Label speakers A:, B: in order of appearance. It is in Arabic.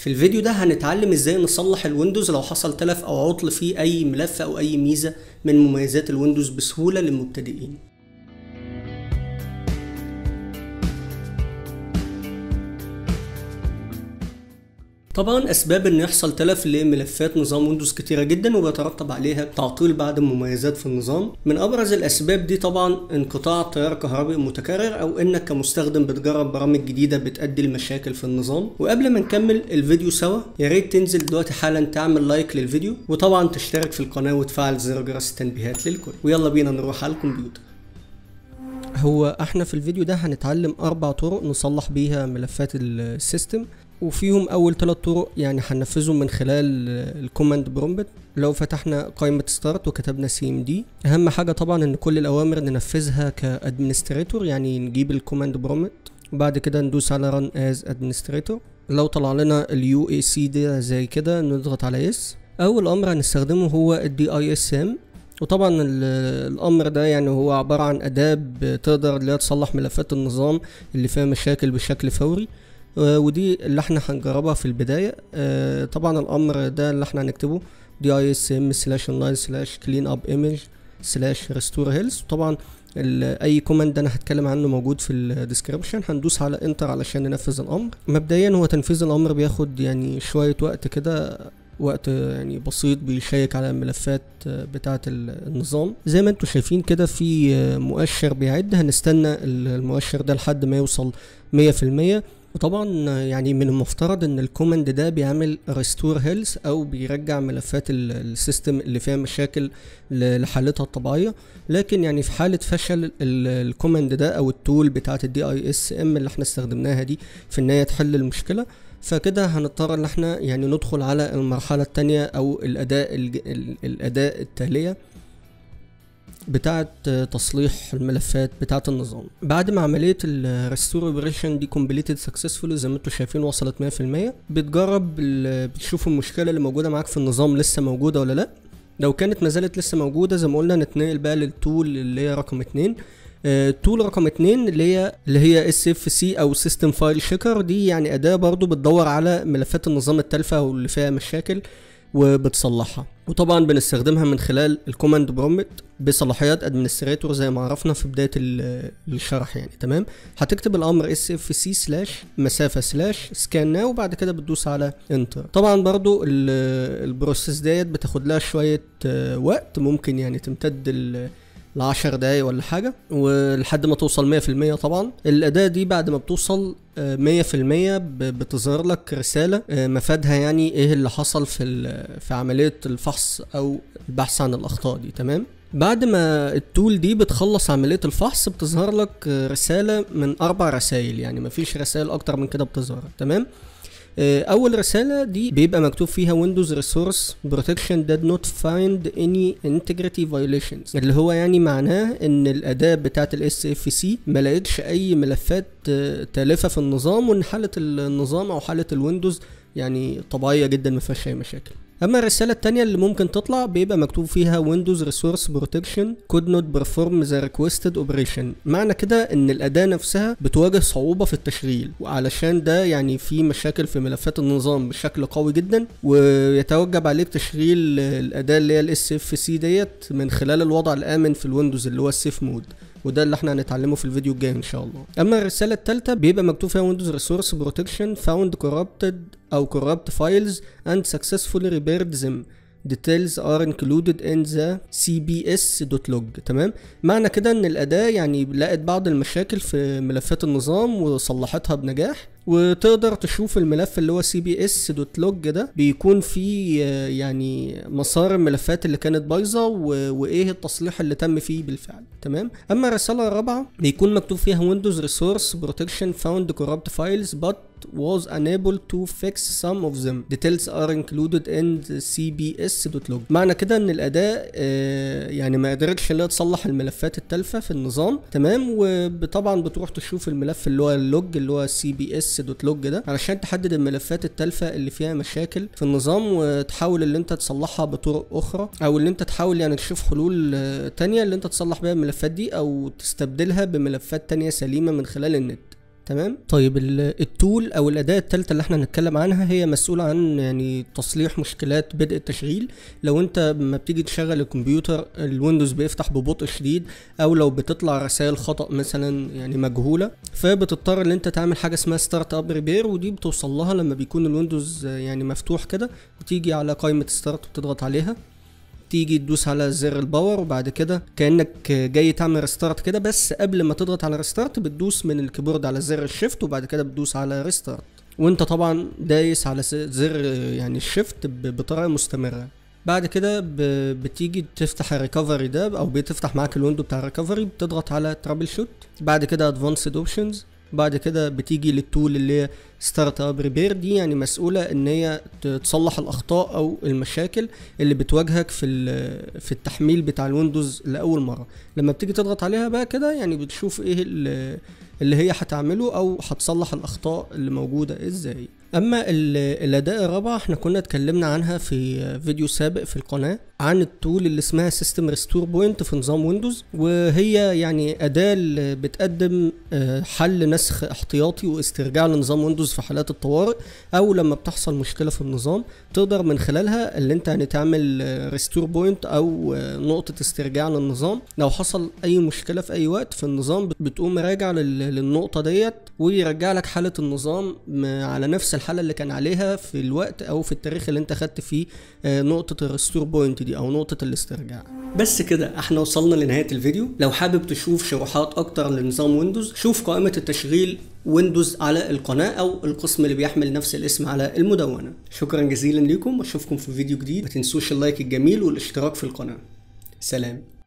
A: في الفيديو ده هنتعلم ازاي نصلح الويندوز لو حصل تلف او عطل في اي ملف او اي ميزة من مميزات الويندوز بسهولة للمبتدئين طبعا اسباب ان يحصل تلف لملفات نظام ويندوز كتيره جدا وبيترتب عليها تعطيل بعض المميزات في النظام من ابرز الاسباب دي طبعا انقطاع التيار الكهربي المتكرر او انك كمستخدم بتجرب برامج جديده بتؤدي لمشاكل في النظام وقبل ما نكمل الفيديو سوا يا ريت تنزل دلوقتي حالا تعمل لايك للفيديو وطبعا تشترك في القناه وتفعل زر جرس التنبيهات للكل ويلا بينا نروح على الكمبيوتر هو احنا في الفيديو ده هنتعلم اربع طرق نصلح بيها ملفات السيستم وفيهم اول ثلاث طرق يعني هننفذهم من خلال الكوماند برومبت لو فتحنا قائمة ستارت وكتبنا سي ام دي اهم حاجة طبعا ان كل الاوامر ننفذها كادمنستريتور يعني نجيب الكوماند برومبت وبعد كده ندوس على رن از ادمنستريتور لو طلع لنا اليو اي سي ده زي كده نضغط على اس اول امر هنستخدمه هو الدي اي اس ام وطبعا الامر ده يعني هو عباره عن اداه تقدر اللي تصلح ملفات النظام اللي فيها مشاكل بشكل فوري آه، ودي اللي احنا هنجربها في البداية آه، طبعا الامر ده اللي احنا هنكتبه دي slash online slash سلاش up سلاش كلين اب ايمج سلاش ريستور هيلث وطبعا اي كوماند انا هتكلم عنه موجود في الديسكربشن هندوس على انتر علشان ننفذ الامر مبدئيا هو تنفيذ الامر بياخد يعني شويه وقت كده وقت يعني بسيط بيشيك على الملفات آه، بتاعة النظام زي ما انتم شايفين كده في مؤشر بيعد هنستنى المؤشر ده لحد ما يوصل 100% وطبعا يعني من المفترض ان الكوماند ده بيعمل ريستور هيلث او بيرجع ملفات السيستم اللي فيها مشاكل لحالتها الطبيعيه لكن يعني في حاله فشل الكوماند ده او التول بتاعه الدي اي اس ام اللي احنا استخدمناها دي في ان هي تحل المشكله فكده هنضطر ان احنا يعني ندخل على المرحله الثانيه او الاداء الاداء التاليه بتاعت تصليح الملفات بتاعت النظام بعد ما عملية الريستور اوبريشن دي كومبليتد سكسسفولي زي ما انتم شايفين وصلت 100% بتجرب بتشوف المشكلة اللي موجودة معاك في النظام لسه موجودة ولا لا لو كانت ما زالت لسه موجودة زي ما قلنا نتنقل بقى للتول اللي هي رقم اتنين تول آه، رقم اتنين اللي هي اللي هي اس اف سي او سيستم فايل شيكر دي يعني اداه برضو بتدور على ملفات النظام التالفه واللي فيها مشاكل وبتصلحها وطبعا بنستخدمها من خلال الكوماند برومت بصلاحيات ادمنستريتور زي ما عرفنا في بدايه الشرح يعني تمام هتكتب الامر اس اف سي سلاش مسافه سلاش سكان ناو وبعد كده بتدوس على انتر طبعا برضو البروسيس ديت بتاخد لها شويه آه، وقت ممكن يعني تمتد ل 10 دقايق ولا حاجه ولحد ما توصل 100% طبعا الاداه دي بعد ما بتوصل 100% آه، بتظهر لك رساله آه، مفادها يعني ايه اللي حصل في في عمليه الفحص او البحث عن الاخطاء دي تمام بعد ما التول دي بتخلص عملية الفحص بتظهر لك رسالة من أربع رسائل يعني مفيش رسائل أكتر من كده بتظهر تمام آه، اول رساله دي بيبقى مكتوب فيها ويندوز ريسورس بروتكشن ديد نوت فايند اني انتجريتي فايوليشنز اللي هو يعني معناه ان الاداه بتاعه الاس اف سي ما لقيتش اي ملفات آه، تالفه في النظام وان حاله النظام او حاله الويندوز يعني طبيعية جدا ما فيهاش أي مشاكل اما الرساله التانية اللي ممكن تطلع بيبقى مكتوب فيها ويندوز ريسورس بروتكشن كود نوت بيرفورم ذا ريكوستد اوبريشن معنى كده ان الاداه نفسها بتواجه صعوبه في التشغيل وعلشان ده يعني في مشاكل في ملفات النظام بشكل قوي جدا ويتوجب عليك تشغيل الاداه اللي هي الاس اف سي ديت من خلال الوضع الامن في الويندوز اللي هو السيف مود وده اللي احنا هنتعلمه في الفيديو الجاي ان شاء الله اما الرساله الثالثه بيبقى مكتوب فيها ويندوز ريسورس بروتكشن فاوند كوربتد او كوربت files and successfully repaired them details are included in the cbs.log تمام معنى كده ان الاداة يعني لقت بعض المشاكل في ملفات النظام وصلحتها بنجاح وتقدر تشوف الملف اللي هو cbs.log ده بيكون فيه آه، يعني مسار الملفات اللي كانت بايظه وايه التصليح اللي تم فيه بالفعل تمام اما الرساله الرابعه بيكون مكتوب فيها ويندوز ريسورس بروتكشن فاوند كوربت فايلز بات was unable to fix some of them details are included in cbs.log معنى كده ان الاداة آه، يعني ما قدرتش اللي تصلح الملفات التالفة في النظام تمام وطبعا بتروح تشوف الملف اللي هو اللوج اللي هو cbs.log ده علشان تحدد الملفات التالفة اللي فيها مشاكل في النظام وتحاول اللي انت تصلحها بطرق اخرى او اللي انت تحاول يعني تشوف حلول آه، تانية اللي انت تصلح بيها الملفات دي او تستبدلها بملفات تانية سليمة من خلال النت تمام طيب التول او الاداه الثالثه اللي احنا هنتكلم عنها هي مسؤوله عن يعني تصليح مشكلات بدء التشغيل لو انت لما بتيجي تشغل الكمبيوتر الويندوز بيفتح ببطء شديد او لو بتطلع رسائل خطا مثلا يعني مجهوله فبتضطر ان انت تعمل حاجه اسمها ستارت اب ريبير ودي بتوصل لها لما بيكون الويندوز يعني مفتوح كده بتيجي على قائمه ستارت وتضغط عليها تيجي تدوس على زر الباور وبعد كده كانك جاي تعمل ريستارت كده بس قبل ما تضغط على ريستارت بتدوس من الكيبورد على زر الشيفت وبعد كده بتدوس على ريستارت وانت طبعا دايس على زر يعني الشيفت بطريقه مستمره بعد كده بتيجي تفتح الريكفري ده او بتفتح معاك الويندو بتاع الريكفري بتضغط على ترابل شوت بعد كده ادفانسد اوبشنز بعد كده بتيجي للتول اللي هي ستارت اب ريبير دي يعني مسؤوله ان هي تصلح الاخطاء او المشاكل اللي بتواجهك في في التحميل بتاع الويندوز لاول مره لما بتيجي تضغط عليها بقى كده يعني بتشوف ايه اللي هي هتعمله او هتصلح الاخطاء اللي موجوده ازاي اما الاداء الرابعه احنا كنا اتكلمنا عنها في فيديو سابق في القناه عن التول اللي اسمها سيستم ريستور بوينت في نظام ويندوز وهي يعني اداه بتقدم آه، حل نسخ احتياطي واسترجاع لنظام ويندوز في حالات الطوارئ او لما بتحصل مشكله في النظام تقدر من خلالها اللي انت يعني تعمل ريستور آه، بوينت او آه، نقطه استرجاع للنظام لو حصل اي مشكله في اي وقت في النظام بتقوم راجع لل للنقطة ديت ويرجع لك حالة النظام على نفس الحالة اللي كان عليها في الوقت أو في التاريخ اللي أنت خدت فيه آه، نقطة الريستور بوينت دي أو نقطة الاسترجاع بس كده احنا وصلنا لنهاية الفيديو لو حابب تشوف شروحات أكتر لنظام ويندوز شوف قائمة التشغيل ويندوز على القناة أو القسم اللي بيحمل نفس الاسم على المدونة شكرا جزيلا لكم واشوفكم في فيديو جديد ما تنسوش اللايك الجميل والاشتراك في القناة سلام